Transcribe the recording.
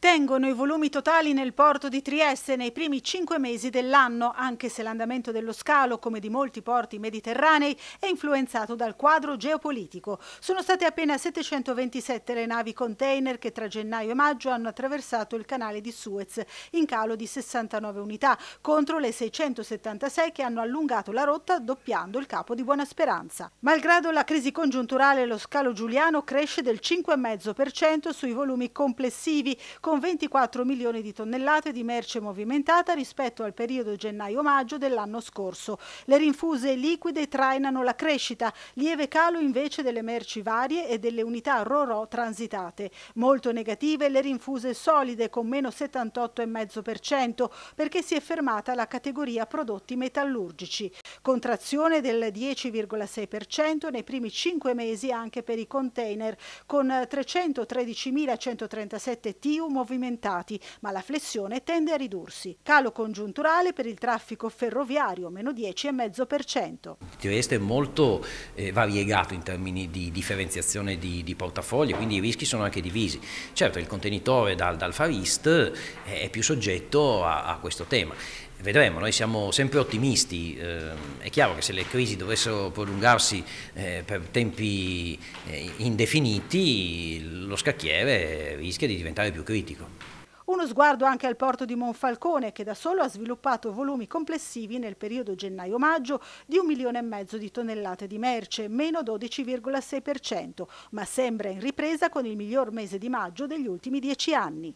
tengono i volumi totali nel porto di Trieste nei primi cinque mesi dell'anno, anche se l'andamento dello scalo, come di molti porti mediterranei, è influenzato dal quadro geopolitico. Sono state appena 727 le navi container che tra gennaio e maggio hanno attraversato il canale di Suez, in calo di 69 unità, contro le 676 che hanno allungato la rotta doppiando il capo di Buona Speranza. Malgrado la crisi congiunturale, lo scalo giuliano cresce del 5,5% sui volumi complessivi, con con 24 milioni di tonnellate di merce movimentata rispetto al periodo gennaio-maggio dell'anno scorso. Le rinfuse liquide trainano la crescita, lieve calo invece delle merci varie e delle unità RORO transitate. Molto negative le rinfuse solide con meno 78,5% perché si è fermata la categoria prodotti metallurgici. Contrazione del 10,6% nei primi 5 mesi anche per i container con 313.137 TU movimentati, ma la flessione tende a ridursi. Calo congiunturale per il traffico ferroviario, meno 10,5%. Trieste è molto eh, variegato in termini di differenziazione di, di portafogli, quindi i rischi sono anche divisi. Certo, il contenitore dal, dal Far East è, eh, è più soggetto a, a questo tema vedremo, noi siamo sempre ottimisti, eh, è chiaro che se le crisi dovessero prolungarsi eh, per tempi eh, indefiniti lo scacchiere rischia di diventare più critico. Uno sguardo anche al porto di Monfalcone che da solo ha sviluppato volumi complessivi nel periodo gennaio-maggio di un milione e mezzo di tonnellate di merce, meno 12,6%, ma sembra in ripresa con il miglior mese di maggio degli ultimi dieci anni.